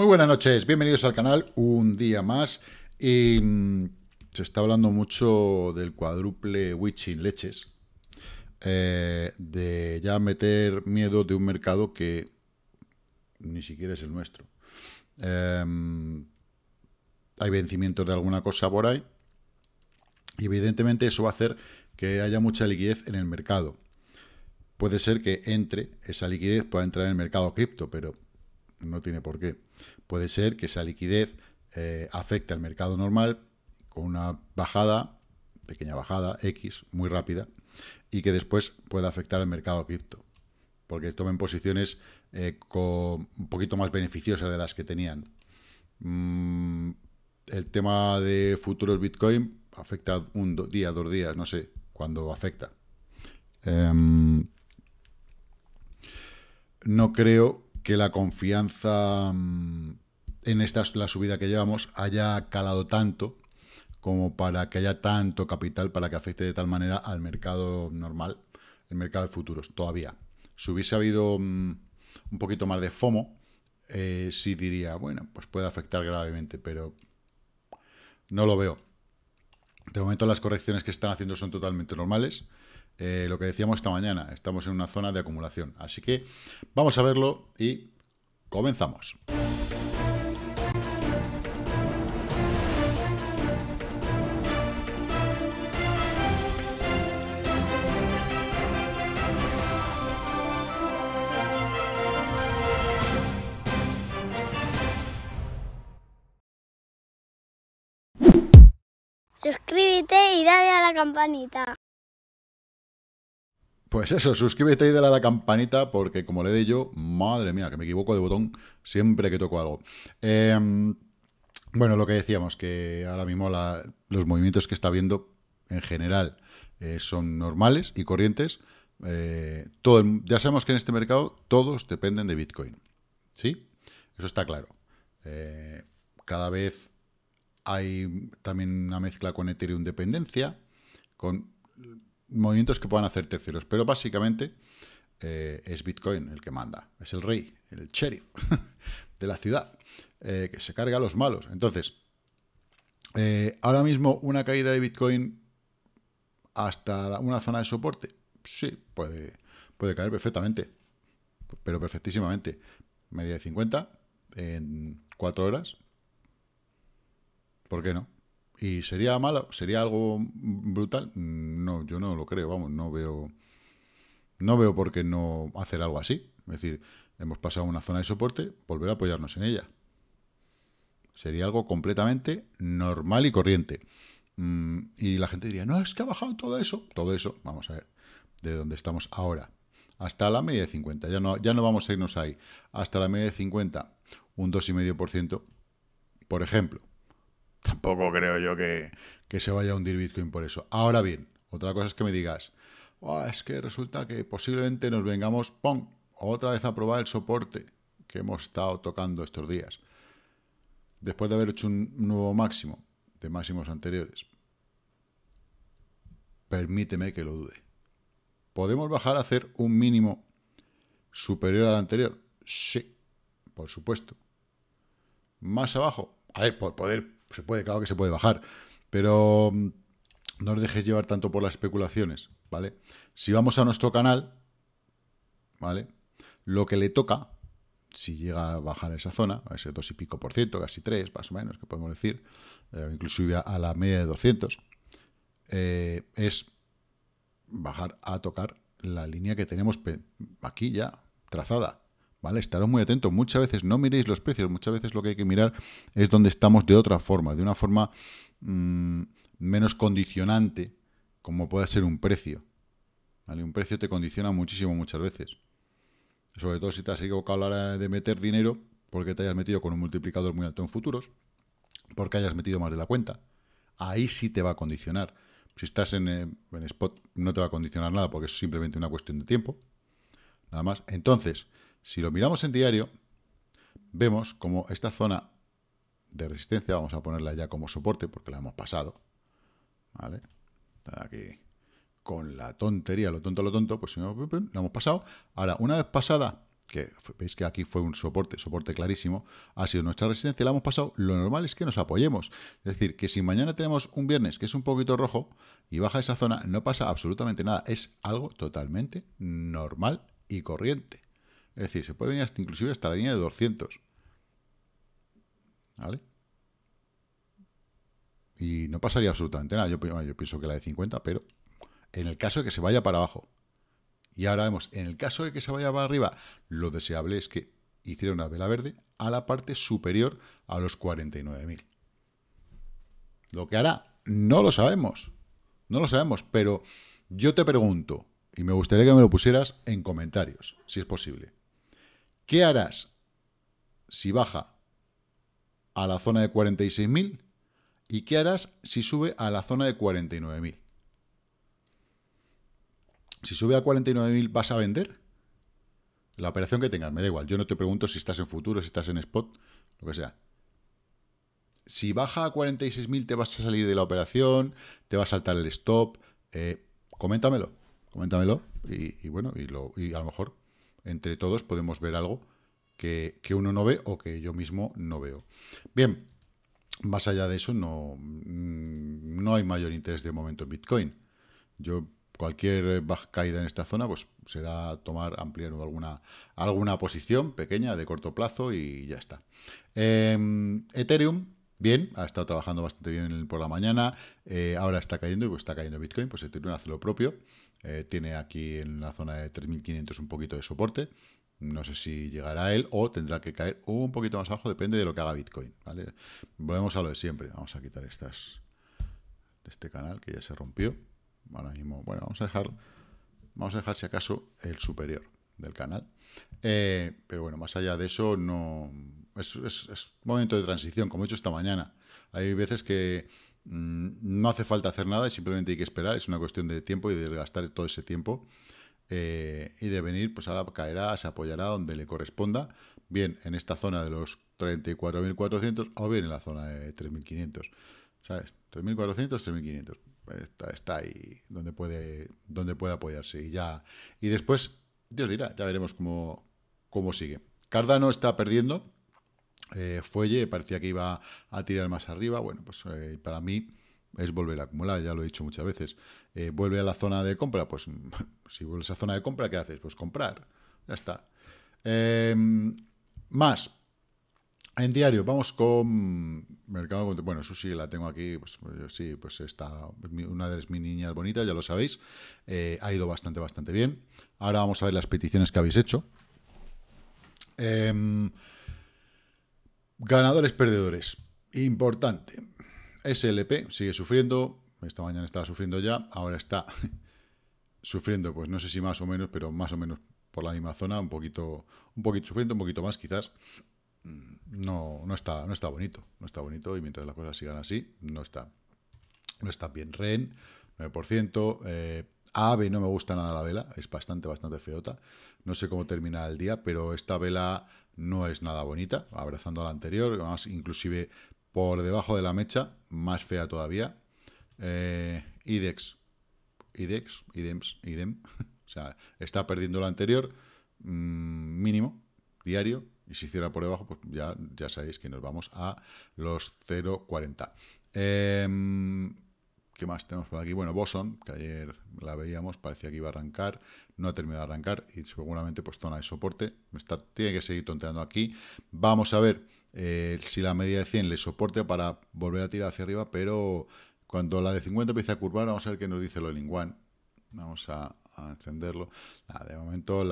Muy buenas noches, bienvenidos al canal un día más. Y mm, se está hablando mucho del cuádruple witching leches, eh, de ya meter miedo de un mercado que ni siquiera es el nuestro. Em, hay vencimientos de alguna cosa por ahí. Y evidentemente eso va a hacer que haya mucha liquidez en el mercado. Puede ser que entre esa liquidez, pueda entrar en el mercado cripto, pero no tiene por qué. Puede ser que esa liquidez eh, afecte al mercado normal con una bajada, pequeña bajada, X, muy rápida, y que después pueda afectar al mercado cripto, porque tomen posiciones eh, con un poquito más beneficiosas de las que tenían. Mm, el tema de futuros Bitcoin afecta un día, dos días, no sé cuándo afecta. Em, no creo que la confianza mm, en esta la subida que llevamos haya calado tanto como para que haya tanto capital para que afecte de tal manera al mercado normal, el mercado de futuros, todavía. Si hubiese habido mm, un poquito más de FOMO, eh, sí diría, bueno, pues puede afectar gravemente, pero no lo veo. De momento las correcciones que están haciendo son totalmente normales. Eh, lo que decíamos esta mañana, estamos en una zona de acumulación. Así que vamos a verlo y comenzamos. Suscríbete y dale a la campanita. Pues eso, suscríbete y dale a la campanita porque como le di yo, madre mía, que me equivoco de botón siempre que toco algo. Em, bueno, lo que decíamos, que ahora mismo los movimientos que está viendo en general eh, son normales y corrientes. Eh, todo, ya sabemos que en este mercado todos dependen de Bitcoin. ¿Sí? Eso está claro. Eh, cada vez hay también una mezcla con Ethereum dependencia, con movimientos que puedan hacer terceros, pero básicamente eh, es Bitcoin el que manda, es el rey, el sheriff de la ciudad, eh, que se carga a los malos. Entonces, eh, ahora mismo una caída de Bitcoin hasta una zona de soporte, sí, puede, puede caer perfectamente, pero perfectísimamente. Media de 50 en cuatro horas. ¿Por qué no? ¿Y sería malo? ¿Sería algo brutal? No, yo no lo creo, vamos, no veo. No veo por qué no hacer algo así. Es decir, hemos pasado una zona de soporte, volver a apoyarnos en ella. Sería algo completamente normal y corriente. Mm, y la gente diría, no, es que ha bajado todo eso. Todo eso, vamos a ver, de donde estamos ahora. Hasta la media de 50. Ya no, ya no vamos a irnos ahí. Hasta la media de 50, un 2,5%, por ejemplo tampoco creo yo que, se vaya a hundir Bitcoin por eso. Ahora bien, otra cosa es que me digas, es que resulta que posiblemente nos vengamos, ¡pum!, otra vez a probar el soporte que hemos estado tocando estos días. Después de haber hecho un nuevo máximo de máximos anteriores. Permíteme que lo dude. ¿Podemos bajar a hacer un mínimo superior al anterior? Sí, por supuesto. ¿Más abajo? A ver, por poder se puede, claro que se puede bajar, pero mm, no os dejéis llevar tanto por las especulaciones, ¿vale? Si vamos a nuestro canal, ¿vale? Lo que le toca, si llega a bajar a esa zona, a ese 2 y pico por ciento, casi 3, más o menos, que podemos decir, eh, inclusive a, la media de 200, eh, es bajar a tocar la línea que tenemos aquí ya trazada, ¿vale? Estaros muy atentos. Muchas veces no miréis los precios, muchas veces lo que hay que mirar es donde estamos de otra forma, de una forma mm, menos condicionante, como puede ser un precio. ¿vale? Un precio te condiciona muchísimo muchas veces. Sobre todo si te has equivocado a la de meter dinero, porque te hayas metido con un multiplicador muy alto en futuros, porque hayas metido más de la cuenta. Ahí sí te va a condicionar. Si estás en, eh, en spot, no te va a condicionar nada, porque es simplemente una cuestión de tiempo. Nada más. Entonces, si lo miramos en diario, vemos como esta zona de resistencia, vamos a ponerla ya como soporte porque la hemos pasado, ¿vale? Aquí con la tontería, lo tonto, lo tonto, pues la hemos pasado. Ahora, una vez pasada, que veis que aquí fue un soporte, soporte clarísimo, ha sido nuestra resistencia, la hemos pasado, lo normal es que nos apoyemos. Es decir, que si mañana tenemos un viernes que es un poquito rojo y baja esa zona, no pasa absolutamente nada, es algo totalmente normal y corriente. Es decir, se puede venir hasta, inclusive hasta la línea de 200. ¿Vale? Y no pasaría absolutamente nada. Yo, yo pienso que la de 50, pero en el caso de que se vaya para abajo. Y ahora vemos, en el caso de que se vaya para arriba, lo deseable es que hiciera una vela verde a la parte superior a los 49.000. Lo que hará, no lo sabemos. No lo sabemos, pero yo te pregunto, y me gustaría que me lo pusieras en comentarios, si es posible. ¿Qué harás si baja a la zona de 46.000? ¿Y qué harás si sube a la zona de 49.000? Si sube a 49.000, ¿vas a vender? La operación que tengas, me da igual. Yo no te pregunto si estás en futuro, si estás en spot, lo que sea. Si baja a 46.000, ¿te vas a salir de la operación? ¿Te va a saltar el stop? Eh, coméntamelo, coméntamelo. Y, bueno, y, lo, y a lo mejor entre todos podemos ver algo que, uno no ve o que yo mismo no veo. Bien, más allá de eso, no, mm, no hay mayor interés de momento en Bitcoin. Yo cualquier eh, caída en esta zona, pues será tomar, ampliar alguna, alguna posición pequeña de corto plazo y ya está. Em, Ethereum, bien, ha estado trabajando bastante bien por la mañana, eh, ahora está cayendo y pues está cayendo Bitcoin, pues Ethereum hace lo propio. Eh, tiene aquí en la zona de 3.500 un poquito de soporte. No sé si llegará él o tendrá que caer un poquito más abajo, depende de lo que haga Bitcoin. Volvemos a lo de siempre. Vamos a quitar estas de este canal que ya se rompió. Ahora mismo, bueno, vamos a dejar, vamos a dejar si acaso el superior del canal. Eh, pero bueno, más allá de eso, no es, es, momento de transición, como he hecho esta mañana. Hay veces que Mm, no hace falta hacer nada y simplemente hay que esperar. Es una cuestión de tiempo y de gastar todo ese tiempo. Eh, y de venir, pues ahora caerá, se apoyará donde le corresponda, bien en esta zona de los 34.400 o bien en la zona de 3.500, ¿sabes? 3.400, 3.500, pues, está, ahí donde puede, donde puede apoyarse y ya, y después, Dios dirá, ya veremos cómo, cómo sigue. Cardano está perdiendo, eh, fuelle, parecía que iba a tirar más arriba. Bueno, pues eh, para mí es volver a acumular, ya lo he dicho muchas veces. Eh, vuelve a la zona de compra, pues si vuelves a zona de compra, ¿qué haces? Pues comprar, ya está. más. En diario, vamos con Mercado Bueno, eso sí, la tengo aquí, pues sí, pues está una de mis niñas bonitas, ya lo sabéis. ha ido bastante, bastante bien. Ahora vamos a ver las peticiones que habéis hecho. Ganadores, perdedores. Importante. SLP sigue sufriendo. Esta mañana estaba sufriendo ya. Ahora está sufriendo, pues no sé si más o menos, pero más o menos por la misma zona. Un poquito, un poquito sufriendo, un poquito más quizás. Mm, no, no, está, no está bonito. No está bonito. Y mientras las cosas sigan así, no está, no está bien. REN, 9%. Eh, AVE no me gusta nada la vela. Es bastante, bastante feota. No sé cómo termina el día, pero esta vela no es nada bonita, abrazando a la anterior, más inclusive por debajo de la mecha, más fea todavía. Eh, IDEX, IDEX, IDEMS, IDEM, o sea, está perdiendo la anterior, mm, mínimo, diario, y si hiciera por debajo, pues ya, ya sabéis que nos vamos a los 0,40. Eh, em, ¿Qué más tenemos por aquí? Bueno, Boson, que ayer la veíamos, parecía que iba a arrancar, no ha terminado de arrancar y seguramente pues zona de soporte. Está, tiene que seguir tonteando aquí. Vamos a ver eh, si la media de 100 le soporte para volver a tirar hacia arriba, pero cuando la de 50 empiece a curvar, vamos a ver qué nos dice lo One. Vamos a, encenderlo. de momento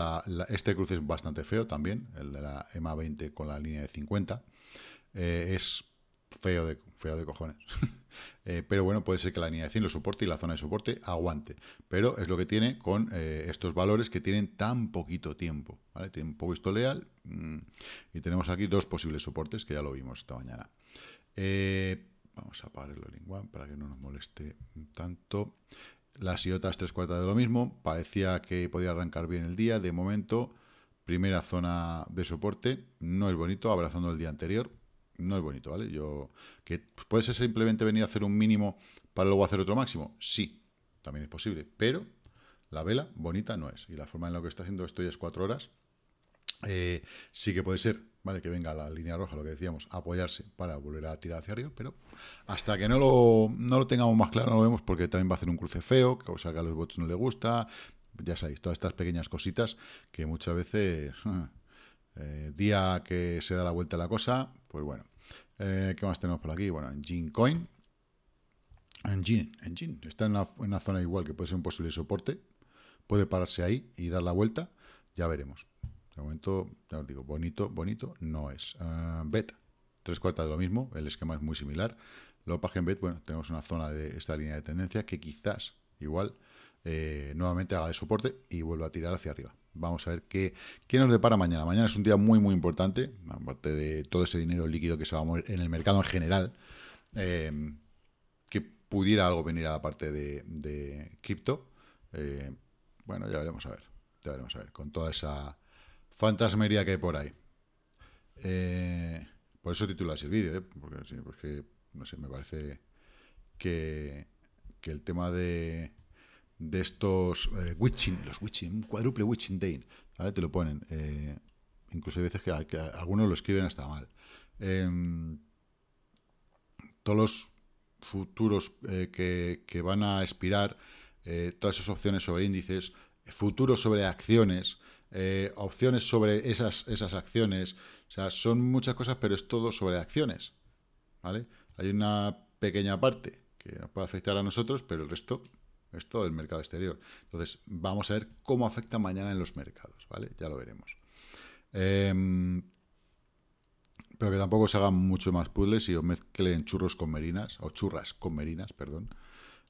este cruce es bastante feo también, el de la EMA 20 con la línea de 50. Eh, es feo de, feo de cojones. Eh, pero bueno, puede ser que la línea de 100 lo soporte y la zona de soporte aguante, pero es lo que tiene con eh, estos valores que tienen tan poquito tiempo, ¿vale? un poco historial mm, y tenemos aquí dos posibles soportes que ya lo vimos esta mañana. Eh, vamos a apagar el lingua para que no nos moleste tanto. Las IOTAS tres cuartas de lo mismo. Parecía que podía arrancar bien el día. De momento, primera zona de soporte. No es bonito, abrazando el día anterior no es bonito, ¿vale? Yo que puede ser simplemente venir a hacer un mínimo para luego hacer otro máximo, sí, también es posible, pero la vela bonita no es. Y la forma en la que está haciendo esto ya es cuatro horas. Eh, sí que puede ser, ¿vale? Que venga la línea roja, lo que decíamos, apoyarse para volver a tirar hacia arriba, pero hasta que no lo, lo tengamos más claro, no lo vemos porque también va a hacer un cruce feo, cosa que a los bots no le gusta, ya sabéis, todas estas pequeñas cositas que muchas veces ah, eh, día que se da la vuelta la cosa, pues bueno. que eh, ¿Qué más tenemos por aquí? Bueno, Engine Coin. Engine, Está en una, en zona igual que puede ser un posible soporte. Puede pararse ahí y dar la vuelta. Ya veremos. De momento, ya os digo, bonito, bonito no es. Eh, bet, Tres cuartas de lo mismo. El esquema es muy similar. Lo en bet, bueno, tenemos una zona de esta línea de tendencia que quizás, igual, nuevamente haga de soporte y vuelva a tirar hacia arriba. Vamos a ver qué, nos depara mañana. Mañana es un día muy, muy importante, aparte de todo ese dinero líquido que se va a mover en el mercado en general, eh, que pudiera algo venir a la parte de, de cripto. Eh, bueno, ya veremos a ver, ya veremos a ver, con toda esa fantasmería que hay por ahí. Eh, por eso titulas el vídeo, porque, porque, no sé, me parece que el tema de de estos eh, witching, los witching, cuádruple witching day, ¿vale? te lo ponen. Eh, incluso hay veces que, algunos lo escriben hasta mal. Em, todos los futuros eh, que, van a expirar, todas esas opciones sobre índices, futuros sobre acciones, opciones sobre esas, esas acciones, o sea, son muchas cosas, pero es todo sobre acciones, ¿vale? Hay una pequeña parte que nos puede afectar a nosotros, pero el resto es todo el mercado exterior. Entonces, vamos a ver cómo afecta mañana en los mercados, ¿vale? Ya lo veremos. Em, pero que tampoco se hagan mucho más puzzles y os mezclen churros con merinas, o churras con merinas, perdón,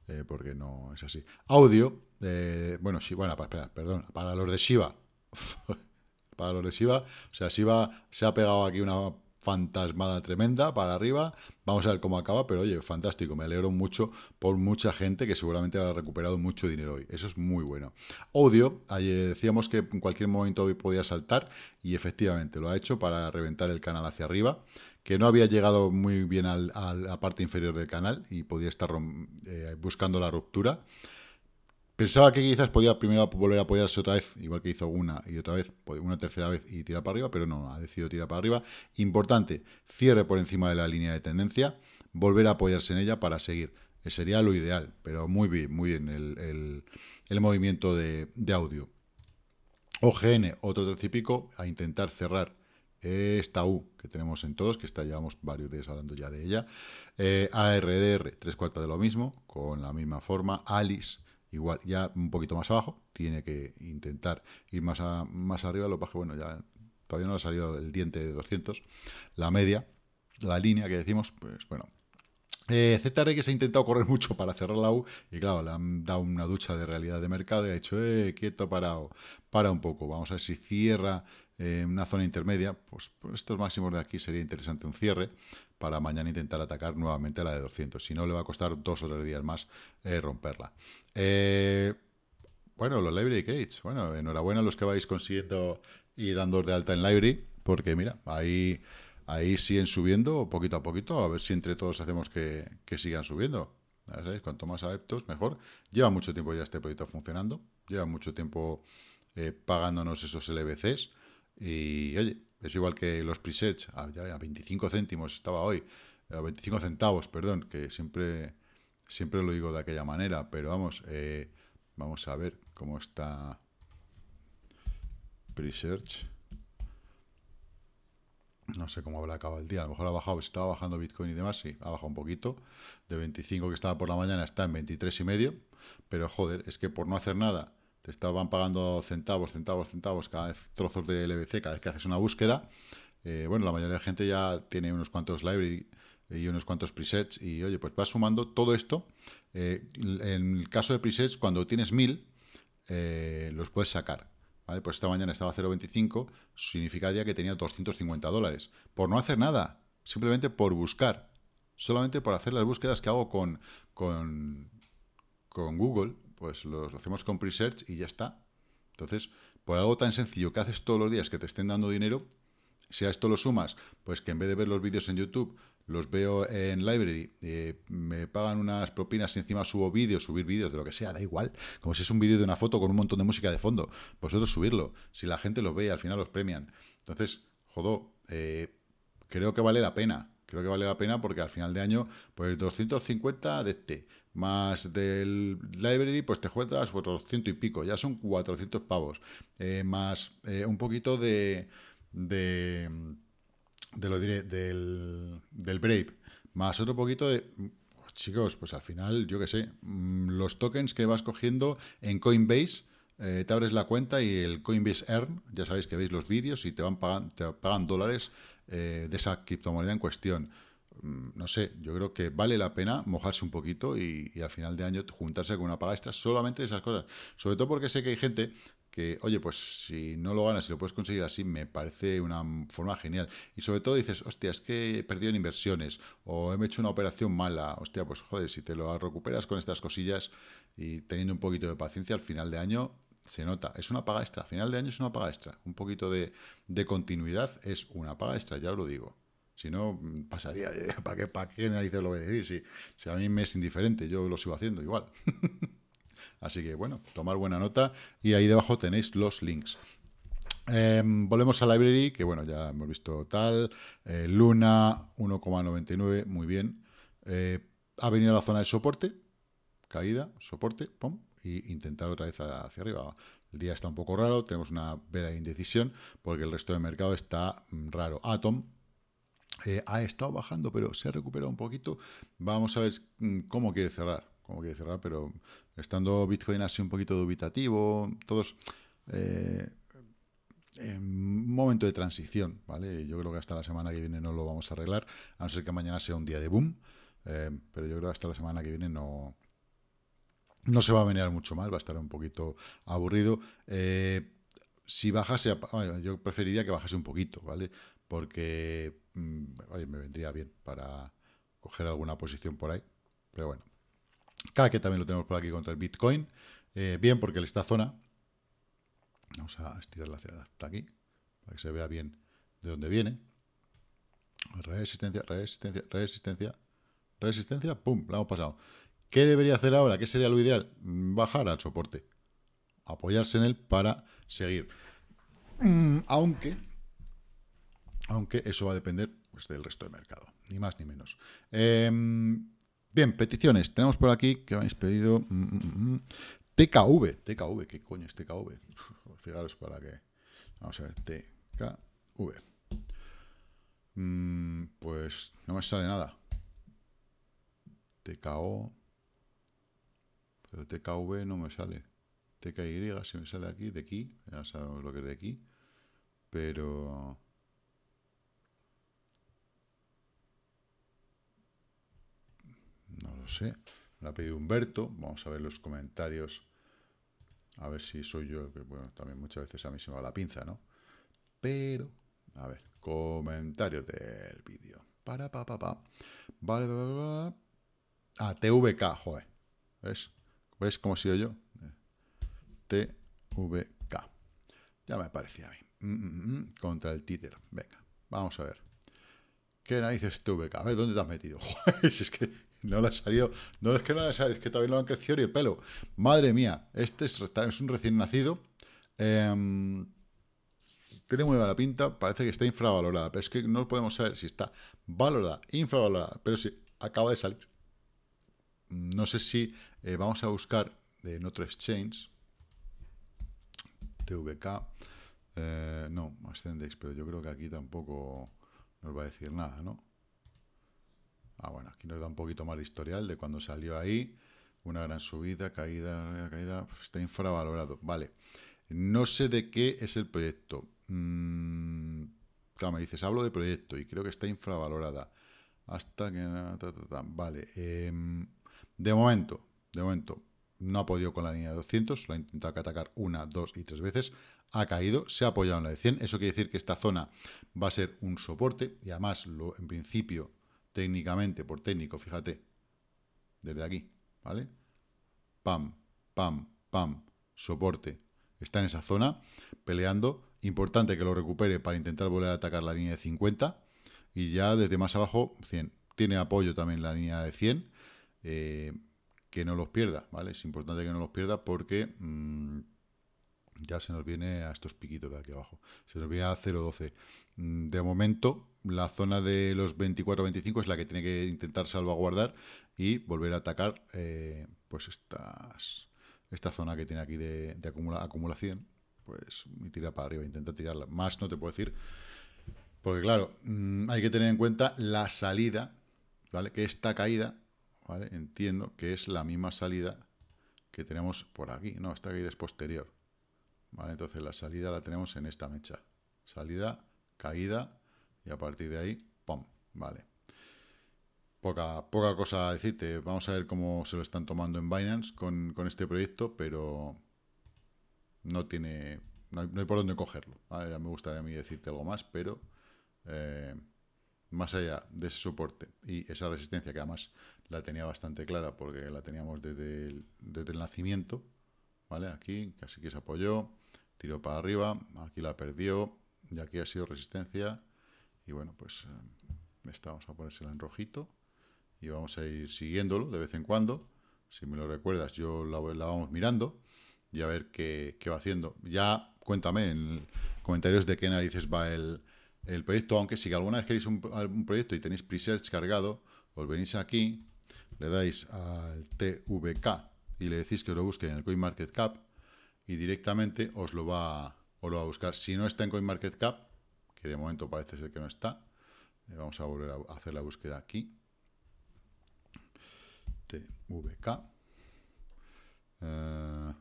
eh, porque no es así. Audio, eh, bueno, sí, bueno, para, perdón, para los de Shiva, para los de Shiva, o sea, Shiva se ha pegado aquí una fantasmada tremenda para arriba. Vamos a ver cómo acaba, pero oye, fantástico. Me alegro mucho por mucha gente que seguramente ha recuperado mucho dinero hoy. Eso es muy bueno. Audio, eh, decíamos que en cualquier momento hoy podía saltar y efectivamente lo ha hecho para reventar el canal hacia arriba, que no había llegado muy bien a la parte inferior del canal y podía estar eh, buscando la ruptura. Pensaba que quizás podía primero volver a apoyarse otra vez, igual que hizo una y otra vez, una tercera vez y tirar para arriba, pero no, ha decidido tirar para arriba. Importante, cierre por encima de la línea de tendencia, volver a apoyarse en ella para seguir. Eh, sería lo ideal, pero muy bien, muy bien el, movimiento de, audio. OGN, otro terciopico, pico, a intentar cerrar esta U que tenemos en todos, que está, llevamos varios días hablando ya de ella. Eh, ARDR, tres cuartas de lo mismo, con la misma forma. ALICE, igual ya un poquito más abajo, tiene que intentar ir más, a, más arriba, lo que bueno, ya todavía no ha salido el diente de 200, la media, la línea que decimos, pues bueno. Eh, ZRX ha intentado correr mucho para cerrar la U y claro, le han dado una ducha de realidad de mercado y ha dicho, eh, quieto, parado, para un poco, vamos a ver si cierra en eh, una zona intermedia, pues por pues estos máximos de aquí sería interesante un cierre para mañana intentar atacar nuevamente la de 200. Si no, le va a costar dos o tres días más eh, romperla. Eh, bueno, los Library gates. Bueno, enhorabuena a los que vais consiguiendo y dando de alta en Library, porque mira, ahí, ahí siguen subiendo poquito a poquito, a ver si entre todos hacemos que, sigan subiendo. ¿Sabéis? Cuanto más adeptos, mejor. Lleva mucho tiempo ya este proyecto funcionando, lleva mucho tiempo pagándonos esos LBCs. Y oye, es igual que los presets, a, a 25 céntimos estaba hoy, a 25 centavos, perdón, que siempre, siempre lo digo de aquella manera, pero vamos, eh, vamos a ver cómo está Presearch. No sé cómo habrá acabado el día. A lo mejor ha bajado, estaba bajando Bitcoin y demás. Sí, ha bajado un poquito. De 25 que estaba por la mañana está en 23 y medio. Pero joder, es que por no hacer nada te estaban pagando centavos, centavos, centavos, cada vez trozos de LBC, cada vez que haces una búsqueda. Eh, bueno, la mayoría de gente ya tiene unos cuantos library y unos cuantos presets y oye, pues vas sumando todo esto. Eh, en el caso de presets, cuando tienes 1000, eh, los puedes sacar. ¿vale? Pues esta mañana estaba 0.25, significaría que tenía 250 dólares. Por no hacer nada, simplemente por buscar. Solamente por hacer las búsquedas que hago con, con, con Google pues lo, hacemos con pre y ya está. Entonces, por algo tan sencillo que haces todos los días que te estén dando dinero, si a esto lo sumas, pues que en vez de ver los vídeos en YouTube, los veo en Library, eh, me pagan unas propinas y encima subo vídeos, subir vídeos, de lo que sea, da igual. Como si es un vídeo de una foto con un montón de música de fondo, vosotros pues subirlo. Si la gente los ve y al final los premian. Entonces, jodó, eh, creo que vale la pena. Creo que vale la pena porque al final de año, pues 250 de este, más del library, pues te juegas 400 y pico, ya son 400 pavos, eh, más eh, un poquito de, de, de lo diré, del, del Brave, más otro poquito de chicos, pues al final, yo qué sé, mm, los tokens que vas cogiendo en Coinbase, eh, te abres la cuenta y el Coinbase Earn, ya sabéis que veis los vídeos y te van pagan, te pagan dólares de esa criptomoneda en cuestión. Mm, no sé, yo creo que vale la pena mojarse un poquito y, al final de año juntarse con una paga extra solamente de esas cosas. Sobre todo porque sé que hay gente que, oye, pues si no lo ganas y lo puedes conseguir así, me parece una forma genial. Y sobre todo dices, hostia, es que he perdido en inversiones o he hecho una operación mala. Hostia, pues joder, si te lo recuperas con estas cosillas y teniendo un poquito de paciencia, al final de año se nota. Es una paga extra. al Final de año es una paga extra. Un poquito de, de continuidad es una paga extra, ya os lo digo. Si no, pasaría. ¿eh? ¿Para qué, para qué narices lo voy a decir? Si, a mí me es indiferente, yo lo sigo haciendo igual. Así que bueno, tomar buena nota y ahí debajo tenéis los links. Em, volvemos a Library, que bueno, ya hemos visto tal. Eh, Luna 1,99, muy bien. Eh, ha venido a la zona de soporte, caída, soporte, pum, y intentar otra vez hacia arriba. El día está un poco raro, tenemos una vera indecisión, porque el resto del mercado está mm, raro. Atom, eh, ha estado bajando, pero se ha recuperado un poquito. Vamos a ver mm, cómo quiere cerrar. Cómo quiere cerrar, pero estando Bitcoin así un poquito dubitativo, todos. Eh, en momento de transición, ¿vale? Yo creo que hasta la semana que viene no lo vamos a arreglar, a no ser que mañana sea un día de boom, eh, pero yo creo que hasta la semana que viene no, no se va a venir mucho más, va a estar un poquito aburrido. Eh, si bajase, yo preferiría que bajase un poquito, ¿vale? porque mm, me vendría bien para coger alguna posición por ahí. Pero bueno, cada que también lo tenemos por aquí contra el Bitcoin. Eh, bien, porque en esta zona, vamos a estirarla hacia hasta aquí, para que se vea bien de dónde viene. Resistencia, resistencia, resistencia, resistencia, pum, la hemos pasado. ¿Qué debería hacer ahora? ¿Qué sería lo ideal? Bajar al soporte, apoyarse en él para seguir. Mm, aunque aunque eso va a depender pues, del resto del mercado, ni más ni menos. Em, bien, peticiones. Tenemos por aquí que habéis pedido mm, mm, mm, TKV. TKV, ¿qué coño es TKV? Fijaros para qué. Vamos a ver, TKV. pues no me sale nada. TKO. Pero TKV no me sale. TKY si me sale aquí, de aquí. Ya sabemos lo que es de aquí. Pero... No lo sé. lo ha pedido Humberto. Vamos a ver los comentarios. A ver si soy yo, que bueno, también muchas veces a mí se me va la pinza, ¿no? Pero, a ver, comentarios del vídeo. Para, pa, pa, pa. Vale, vale Ah, TVK, joder. ¿Ves? ¿Ves cómo he sido yo? TVK. Ya me parecía a mí. Mm, mm, mm, contra el títer. Venga, vamos a ver. ¿Qué narices TVK? A ver, ¿dónde te has metido? Joder, es que no ha salido. No es que no le salido, es que todavía no han crecido y el pelo. Madre mía, este es, un recién nacido. Eh, tiene muy mala pinta, parece que está infravalorada, pero es que no podemos saber si está valorada, infravalorada, pero sí, acaba de salir. No sé si eh, vamos a buscar en otro exchange. TVK. Eh, no, Ascendex, pero yo creo que aquí tampoco nos va a decir nada, ¿no? Ah, bueno, aquí nos da un poquito más de historial de cuando salió ahí. Una gran subida, caída, caída. Pues está infravalorado. Vale. No sé de qué es el proyecto. Mm, claro, me dices, hablo de proyecto y creo que está infravalorada. Hasta que... vale. Em, de momento, de momento, no ha podido con la línea de 200. Lo ha intentado atacar una, dos y tres veces. Ha caído, se ha apoyado en la de 100. Eso quiere decir que esta zona va a ser un soporte. Y además, en principio, técnicamente, por técnico, fíjate, desde aquí, ¿vale? Pam, pam, pam, soporte. Está en esa zona, peleando. Importante que lo recupere para intentar volver a atacar la línea de 50. Y ya desde más abajo, 100. Tiene apoyo también la línea de 100. Eh, que no los pierda, ¿vale? Es importante que no los pierda porque... Mm, ya se nos viene a estos piquitos de aquí abajo, se nos viene a 0.12. Mm, de momento, la zona de los 24-25 es la que tiene que intentar salvaguardar y volver a atacar eh, pues esta zona que tiene aquí de, acumulación, pues y tira para arriba, intenta tirarla. Más no te puedo decir, porque claro, mm, hay que tener en cuenta la salida, ¿vale? Que esta caída, ¿vale? Entiendo que es la misma salida que tenemos por aquí, no, esta caída es posterior entonces la salida la tenemos en esta mecha. Salida, caída y a partir de ahí, ¡pum! Vale. Poca, poca cosa a decirte. Vamos a ver cómo se lo están tomando en Binance con, con este proyecto, pero no tiene... No hay, por dónde cogerlo. me gustaría a mí decirte algo más, pero... Eh, más allá de ese soporte y esa resistencia que además la tenía bastante clara porque la teníamos desde el, nacimiento, ¿vale? Aquí, casi que se apoyó, tiró para arriba, aquí la perdió, y aquí ha sido resistencia, y bueno, pues eh, esta vamos a ponérsela en rojito, y vamos a ir siguiéndolo de vez en cuando, si me lo recuerdas, yo la, vamos mirando, y a ver qué, qué, va haciendo. Ya cuéntame en comentarios de qué narices va el, proyecto, aunque si alguna vez queréis un, proyecto y tenéis presearch cargado, os venís aquí, le dais al TVK y le decís que lo busque en el CoinMarketCap, y directamente os lo va, lo va a buscar. Si no está en CoinMarketCap, que de momento parece ser que no está, eh, vamos a volver a hacer la búsqueda aquí. TVK. Eh,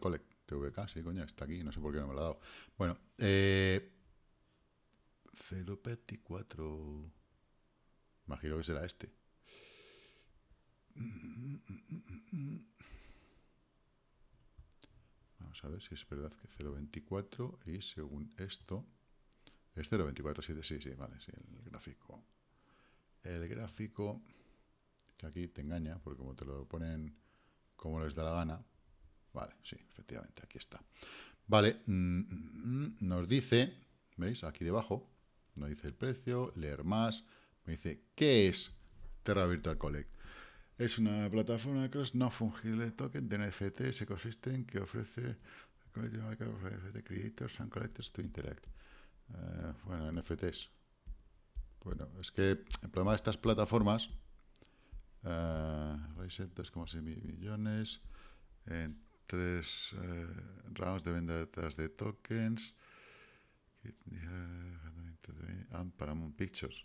Collect. TVK, sí, coña, está aquí. No sé por qué no me lo ha dado. Bueno, eh, 0PT4. Imagino que será este a ver si es verdad que 0.24 y según esto... Es 0.247, sí, sí, vale, sí, el gráfico. El gráfico, que aquí te engaña, porque como te lo ponen como les da la gana, vale, sí, efectivamente, aquí está. Vale, mm, mm, mm, nos dice, ¿veis? Aquí debajo, nos dice el precio, leer más, me dice, ¿qué es Terra Virtual Collect? Es una plataforma de cross no fungible token de NFTs ecosystem que ofrece NFT creators and collectors to interact. Eh, bueno, NFTs. Bueno, es que el problema de estas plataformas, eh, Reset 2,6 millones, en tres eh, rounds de ventas de tokens, ah, para Moon Pictures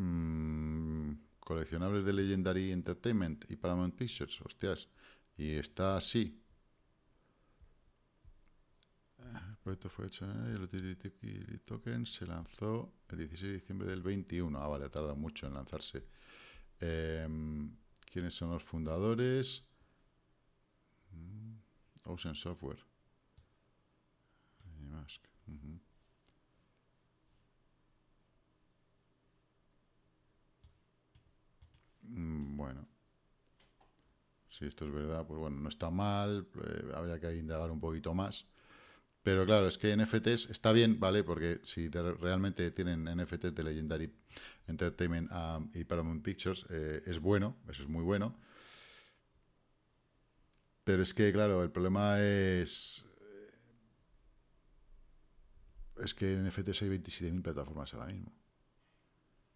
mmm, coleccionables de Legendary Entertainment y Paramount Pictures, hostias. Y está así. El proyecto fue hecho en el Token, se lanzó el 16 de diciembre del 21. Ah, vale, Ha tardado mucho en lanzarse. Eh, ¿Quiénes son los fundadores? Mm, Ocean Software. Y Mm, bueno. Si esto es verdad, pues bueno, no está mal, eh, habría que indagar un poquito más. Pero claro, es que NFTs está bien, ¿vale? Porque si realmente tienen NFTs de Legendary Entertainment y Paramount Pictures, eh, es bueno, eso es muy bueno. Pero es que, claro, el problema es... Eh, es que en NFTs hay 27.000 plataformas ahora mismo.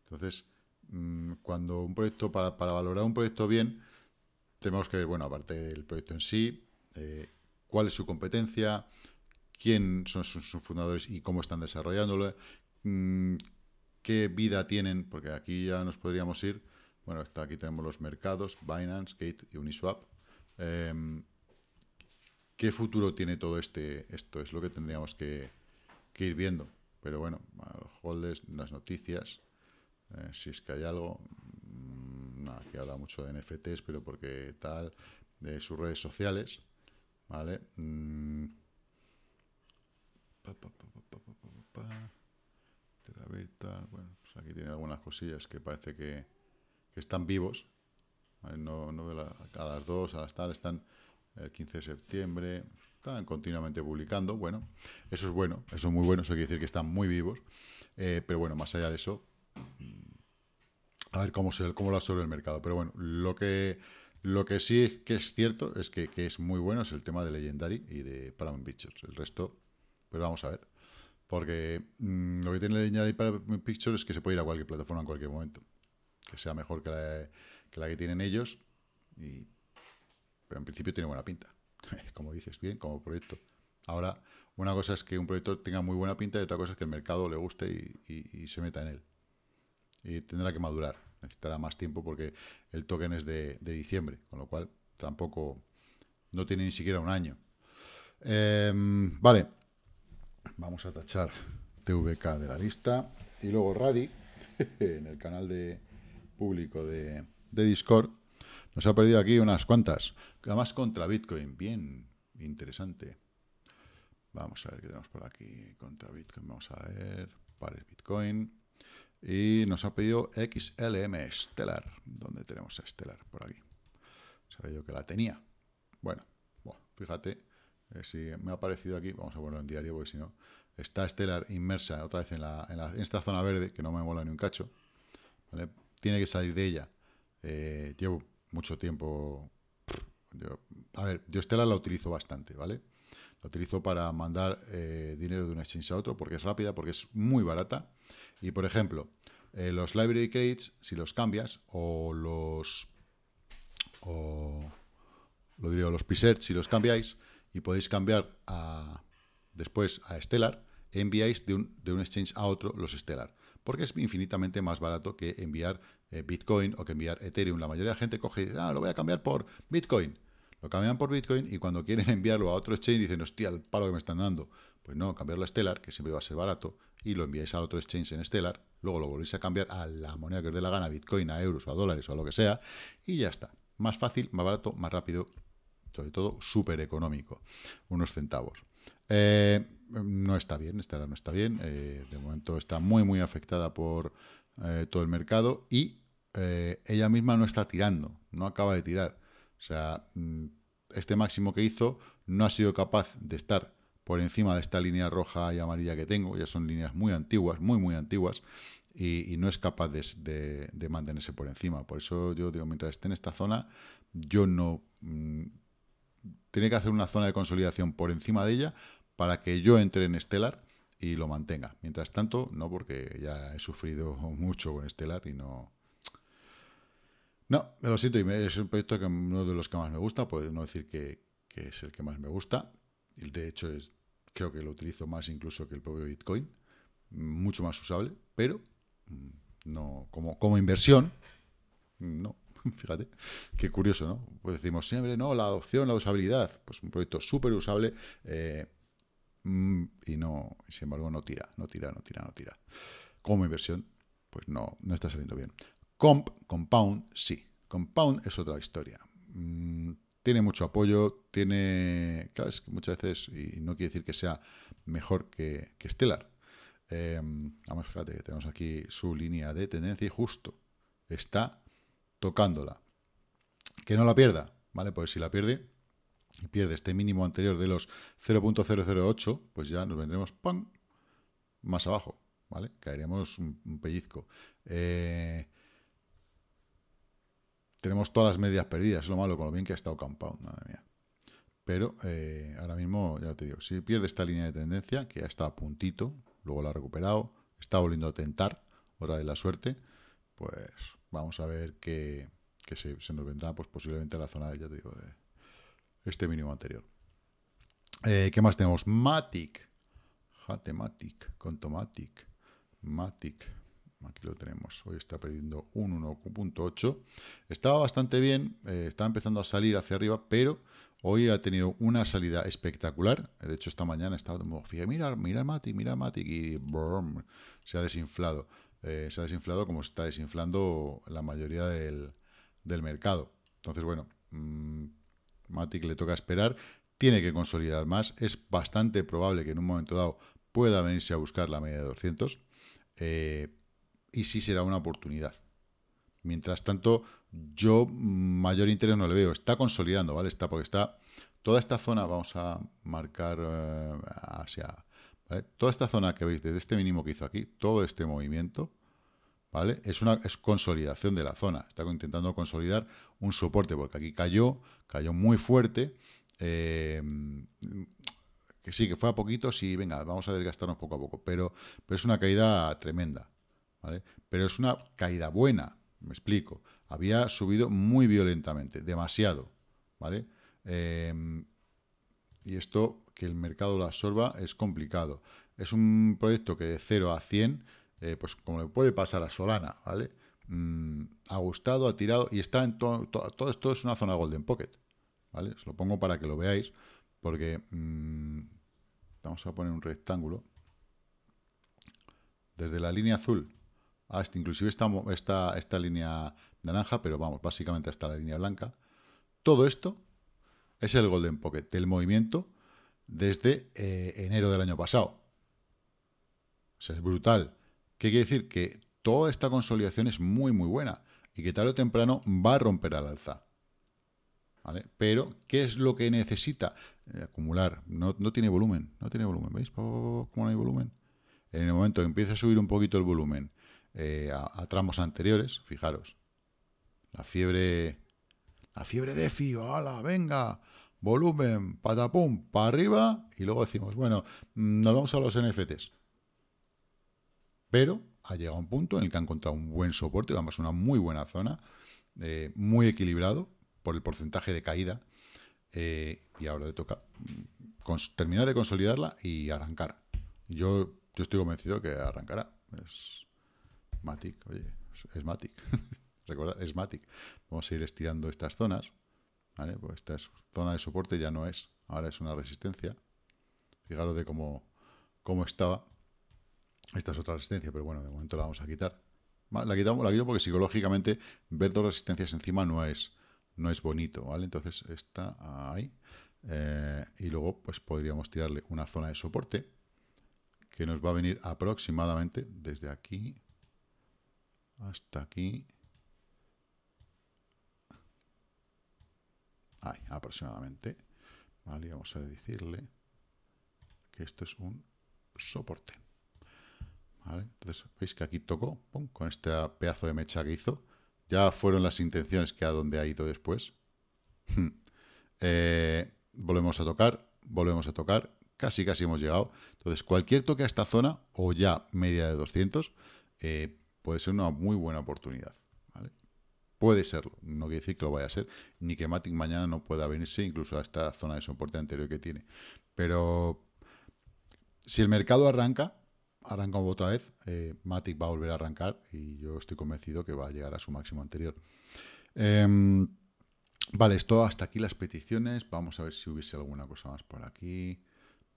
Entonces, Mm, cuando un proyecto, para, valorar un proyecto bien, tenemos que ver, bueno, aparte del proyecto en sí, eh, cuál es su competencia, quién son sus, fundadores y cómo están desarrollándolo, mm, qué vida tienen, porque aquí ya nos podríamos ir, bueno, hasta aquí tenemos los mercados, Binance, Gate y Uniswap. Em, ¿Qué futuro tiene todo este? Esto es lo que tendríamos que, que ir viendo. Pero bueno, los holders, las noticias, eh, si es que hay algo, mm, nada, que habla mucho de NFTs, pero porque tal, de sus redes sociales, ¿vale? bueno, pues aquí tiene algunas cosillas que parece que, están vivos. No, no a las 2, a las tal, están el 15 de septiembre, están continuamente publicando, bueno, eso es bueno, eso es muy bueno, eso quiere decir que están muy vivos, eh, pero bueno, más allá de eso, a ver cómo, se, cómo lo absorbe el mercado. Pero bueno, lo que, lo que sí que es cierto es que, es muy bueno es el tema de Legendary y de Paramount Pictures. El resto, pero pues vamos a ver. Porque mm, lo que tiene Legendary Paramount Pictures es que se puede ir a cualquier plataforma en cualquier momento. Que sea mejor que la, que, tienen ellos. pero en principio tiene buena pinta. como dices, bien, como proyecto. Ahora, una cosa es que un proyecto tenga muy buena pinta y otra cosa es que el mercado le guste y se meta en él y tendrá que madurar. Necesitará más tiempo porque el token es de, diciembre, con lo cual tampoco no tiene ni siquiera un año. Em, vale, vamos a tachar TVK de la lista y luego Radi en el canal de público de, Discord. Nos ha perdido aquí unas cuantas. Además contra Bitcoin. Bien, interesante. Vamos a ver qué tenemos por aquí contra Bitcoin. Vamos a ver. Pares Bitcoin. Y nos ha pedido XLM Stellar. ¿Dónde tenemos a Stellar? Por aquí. Sabía yo que la tenía. Bueno, fíjate, eh, si me ha aparecido aquí, vamos a ponerlo en diario porque si no, está Stellar inmersa otra vez en, la, esta zona verde, que no me mola ni un cacho. Tiene que salir de ella. Eh, llevo mucho tiempo... a ver, yo Stellar la utilizo bastante, ¿vale? La utilizo para mandar eh, dinero de un exchange a otro porque es rápida, porque es muy barata. Y por ejemplo, eh, los library crates si los cambias, o los. O, lo diría, los presets, si los cambiáis y podéis cambiar a, después a Stellar, enviáis de un, de un exchange a otro los Stellar porque es infinitamente más barato que enviar eh, Bitcoin o que enviar Ethereum. La mayoría de la gente coge y dice, ah, lo voy a cambiar por Bitcoin. Lo cambian por Bitcoin y cuando quieren enviarlo a otro exchange dicen, hostia, el palo que me están dando. Pues no, cambiarlo a Stellar, que siempre va a ser barato, y lo enviáis al otro exchange en Stellar, luego lo volvéis a cambiar a la moneda que os dé la gana, Bitcoin, a euros o a dólares o a lo que sea, y ya está. Más fácil, más barato, más rápido, sobre todo súper económico, unos centavos. Eh, no está bien, Stellar no está bien, eh, de momento está muy, muy afectada por eh, todo el mercado y ella misma no está tirando, no acaba de tirar. O sea, mm, este máximo que hizo no ha sido capaz de estar por encima de esta línea roja y amarilla que tengo. Ya son líneas muy antiguas, muy, muy antiguas. Y, no es capaz de, mantenerse por encima. Por eso yo digo, mientras esté en esta zona, yo no... Mm, tiene que hacer una zona de consolidación por encima de ella para que yo entre en Stellar y lo mantenga. Mientras tanto, no, porque ya he sufrido mucho con Stellar y no, no, me lo siento, y es un proyecto que uno de los que más me gusta, puedo no decir que, es el que más me gusta. De hecho, es, creo que lo utilizo más incluso que el propio Bitcoin, mucho más usable, pero mm, no como, inversión, no, fíjate, qué curioso, ¿no? Pues decimos siempre, no, la adopción, la usabilidad, pues un proyecto súper usable eh, mm, y no, sin embargo, no tira, no tira, no tira, no tira. Como inversión, pues no, no está saliendo bien. Comp, Compound, sí. Compound es otra historia. Mm, tiene mucho apoyo, tiene... Claro, es que muchas veces, y no quiere decir que sea mejor que, Stellar. Eh, además, fíjate, tenemos aquí su línea de tendencia y justo está tocándola. Que no la pierda, ¿vale? Pues si la pierde, y pierde este mínimo anterior de los 0.008, pues ya nos vendremos ¡pum!, más abajo, ¿vale? Caeríamos un, un pellizco. Eh, tenemos todas las medias perdidas, es lo malo con lo bien que ha estado Compound, madre mía. Pero eh, ahora mismo, ya te digo, si pierde esta línea de tendencia, que ya está a puntito, luego la ha recuperado, está volviendo a tentar, hora de la suerte, pues vamos a ver que se, nos vendrá, pues posiblemente a la zona, ya te digo, de este mínimo anterior. Eh, ¿Qué más tenemos? Matic. Jatematic, Contomatic, Matic. Aquí lo tenemos. Hoy está perdiendo un 1.8. Estaba bastante bien, eh, está empezando a salir hacia arriba, pero hoy ha tenido una salida espectacular. Eh, de hecho, esta mañana estaba como, fíjate, mira, mira Matic, mira Matic, y se ha desinflado. Eh, se ha desinflado como se está desinflando la mayoría del, mercado. Entonces, bueno, mm, Matic le toca esperar. Tiene que consolidar más. Es bastante probable que en un momento dado pueda venirse a buscar la media de 200 y sí será una oportunidad. Mientras tanto, yo mayor interés no le veo. Está consolidando, ¿vale? Está porque está toda esta zona, vamos a marcar eh, hacia, Toda esta zona que veis desde este mínimo que hizo aquí, todo este movimiento, ¿vale? Es una consolidación de la zona. Está intentando consolidar un soporte porque aquí cayó, cayó muy fuerte. Eh, que sí, que fue a poquito, sí, venga, vamos a desgastarnos poco a poco, pero, pero es una caída tremenda. Pero es una caída buena, me explico. Había subido muy violentamente, demasiado, ¿vale? Em, y esto, que el mercado lo absorba, es complicado. Es un proyecto que de 0 a 100, eh, pues como le puede pasar a Solana, ¿vale? Mm, ha gustado, ha tirado y está en todo, esto es una zona golden pocket, ¿vale? Os lo pongo para que lo veáis, porque mm, vamos a poner un rectángulo. Desde la línea azul inclusive esta, esta, línea naranja, pero vamos, básicamente hasta la línea blanca. Todo esto es el Golden Pocket, del movimiento desde eh, enero del año pasado. O sea, es brutal. ¿Qué quiere decir? Que toda esta consolidación es muy, muy buena y que tarde o temprano va a romper al alza. ¿Vale? Pero, ¿qué es lo que necesita? Eh, acumular. No, no, tiene volumen. No tiene volumen. ¿Veis? ¿Cómo no hay volumen? En el momento que empieza a subir un poquito el volumen eh, a, tramos anteriores, fijaros, la fiebre, la fiebre de FI, ¡hala, venga! Volumen, patapum, para arriba, y luego decimos, bueno, mm, nos vamos a los NFTs. Pero ha llegado un punto en el que ha encontrado un buen soporte, además una muy buena zona, eh, muy equilibrado por el porcentaje de caída. Eh, y ahora le toca mm, terminar de consolidarla y arrancar. Yo, yo estoy convencido que arrancará. Matic, oye, es Matic. Recordad, es Matic. Vamos a ir estirando estas zonas, pues esta zona de soporte ya no es, ahora es una resistencia. Fijaros de cómo, cómo estaba. Esta es otra resistencia, pero bueno, de momento la vamos a quitar. La quitamos, la quito porque psicológicamente ver dos resistencias encima no es, no es bonito, ¿vale? Entonces está ahí. Eh, y luego pues podríamos tirarle una zona de soporte que nos va a venir aproximadamente desde aquí hasta aquí. aproximadamente. Vale, vamos a decirle que esto es un soporte. entonces, veis que aquí tocó, con este pedazo de mecha que hizo. Ya fueron las intenciones que a donde ha ido después. Hmm. Eh, volvemos a tocar, volvemos a tocar. Casi, casi hemos llegado. Entonces, cualquier toque a esta zona, o ya media de 200, eh, puede ser una muy buena oportunidad. ¿vale? Puede serlo, no quiere decir que lo vaya a ser, ni que Matic mañana no pueda venirse incluso a esta zona de soporte anterior que tiene. Pero si el mercado arranca, arranca otra vez, eh, Matic va a volver a arrancar y yo estoy convencido que va a llegar a su máximo anterior. Em, vale, esto hasta aquí las peticiones. Vamos a ver si hubiese alguna cosa más por aquí.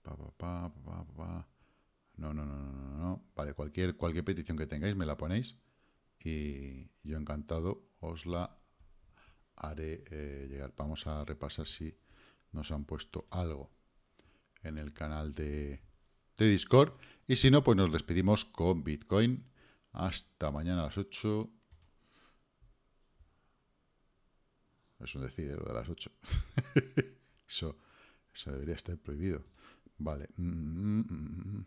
Pa, pa, pa, no, no, no, no, no. Vale, cualquier, cualquier petición que tengáis me la ponéis y yo encantado os la haré eh, llegar. Vamos a repasar si nos han puesto algo en el canal de, Discord. Y si no, pues nos despedimos con Bitcoin. Hasta mañana a las 8. Es un decir, ¿eh? de las 8. eso, eso debería estar prohibido. Vale. Mm, mm, mm,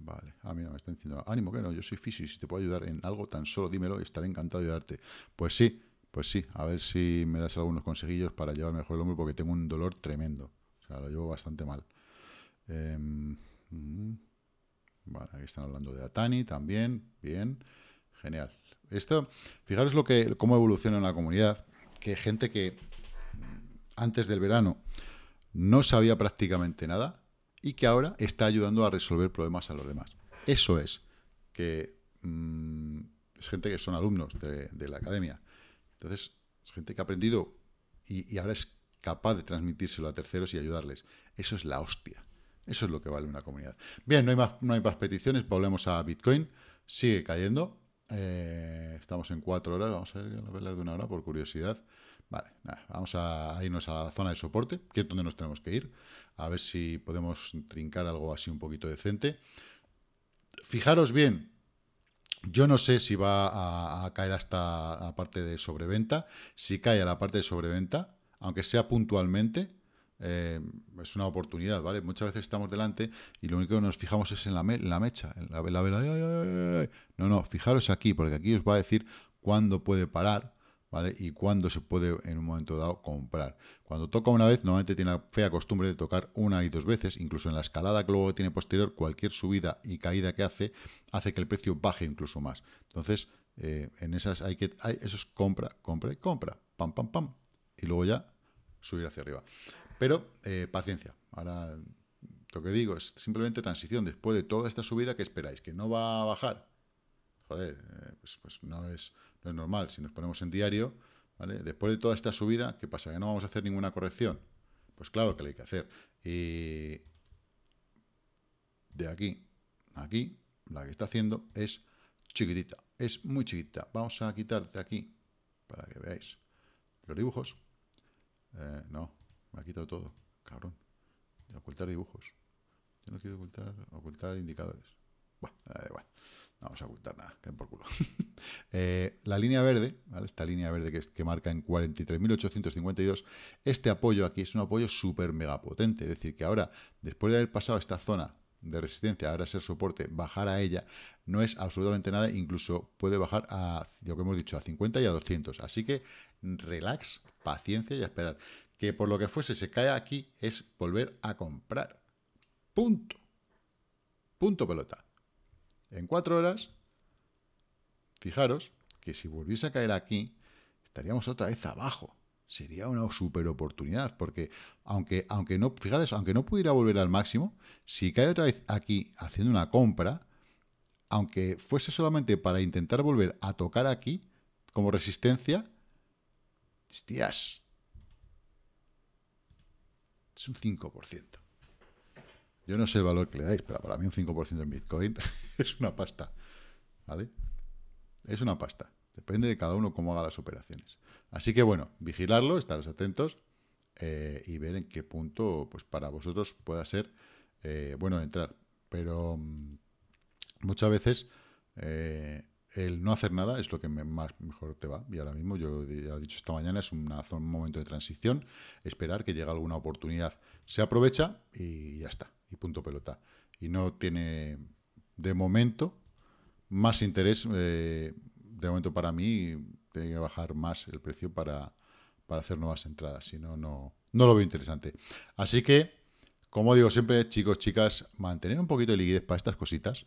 Vale. Ah, mira, me está diciendo, ánimo, que no, yo soy físico si te puedo ayudar en algo, tan solo dímelo y estaré encantado de ayudarte. Pues sí, pues sí, a ver si me das algunos consejillos para llevar mejor el hombro, porque tengo un dolor tremendo. O sea, lo llevo bastante mal. Em, vale, aquí están hablando de Atani también, bien, genial. Esto, fijaros lo que, cómo evoluciona la comunidad, que gente que mm, antes del verano no sabía prácticamente nada, y que ahora está ayudando a resolver problemas a los demás. Eso es que mm, es gente que son alumnos de, la academia. Entonces, es gente que ha aprendido y, ahora es capaz de transmitírselo a terceros y ayudarles. Eso es la hostia. Eso es lo que vale una comunidad. Bien, no hay más, no hay más peticiones, volvemos a Bitcoin. Sigue cayendo, eh, estamos en 4 horas, vamos a ver las de una hora por curiosidad. Vale, vamos a irnos a la zona de soporte, que es donde nos tenemos que ir, a ver si podemos trincar algo así un poquito decente. Fijaros bien, yo no sé si va a caer hasta la parte de sobreventa. Si cae a la parte de sobreventa, aunque sea puntualmente, eh, es una oportunidad, ¿vale? Muchas veces estamos delante y lo único que nos fijamos es en la, mecha, en la vela. no, no, fijaros aquí, porque aquí os va a decir cuándo puede parar, ¿vale? Y cuándo se puede en un momento dado comprar. Cuando toca una vez, normalmente tiene la fea costumbre de tocar una y dos veces, incluso en la escalada que luego tiene posterior, cualquier subida y caída que hace, hace que el precio baje incluso más. Entonces, eh, en esas hay que, hay, eso es compra, compra y compra, pam, pam, pam, y luego ya subir hacia arriba. Pero eh, paciencia. Ahora lo que digo es simplemente transición después de toda esta subida ¿qué esperáis, que no va a bajar. Joder, eh, pues, pues no, es, normal. Si nos ponemos en diario, ¿vale? Después de toda esta subida, ¿qué pasa? ¿Que no vamos a hacer ninguna corrección? Pues claro que la hay que hacer. Y de aquí a aquí, la que está haciendo es chiquitita, es muy chiquita. Vamos a quitar de aquí, para que veáis los dibujos. Eh, no, ha quitado todo. Cabrón. Ocultar dibujos. Yo no quiero ocultar. Ocultar indicadores. Bueno, da igual. No vamos a ocultar nada. Quedan por culo. Eh, la línea verde, ¿vale? Esta línea verde que, que marca en 43.852. Este apoyo aquí es un apoyo súper mega potente. Es decir, que ahora, después de haber pasado esta zona de resistencia, ahora ser soporte, bajar a ella, no es absolutamente nada, incluso puede bajar a, lo que hemos dicho, a 50 y a 200. Así que relax, paciencia y a esperar que por lo que fuese se cae aquí es volver a comprar. Punto. Punto pelota. En cuatro horas, fijaros que si volviese a caer aquí, estaríamos otra vez abajo. Sería una super oportunidad, porque aunque, aunque no, aunque no pudiera volver al máximo, si cae otra vez aquí haciendo una compra, aunque fuese solamente para intentar volver a tocar aquí como resistencia, hostias, es un 5%. Yo no sé el valor que le dais, pero para mí un 5% en Bitcoin es una pasta. ¿Vale? Es una pasta. Depende de cada uno cómo haga las operaciones. Así que bueno, vigilarlo, estaros atentos eh, y ver en qué punto pues para vosotros pueda ser eh, bueno entrar. Pero mm, muchas veces eh, el no hacer nada es lo que más mejor te va. Y ahora mismo, yo ya lo he dicho esta mañana, es un momento de transición, esperar que llegue alguna oportunidad. Se aprovecha y ya está, y punto pelota. Y no tiene, de momento, más interés, eh, de momento para mí, tiene que bajar más el precio para, para hacer nuevas entradas, si no, no, no lo veo interesante. Así que, como digo siempre, chicos, chicas, mantener un poquito de liquidez para estas cositas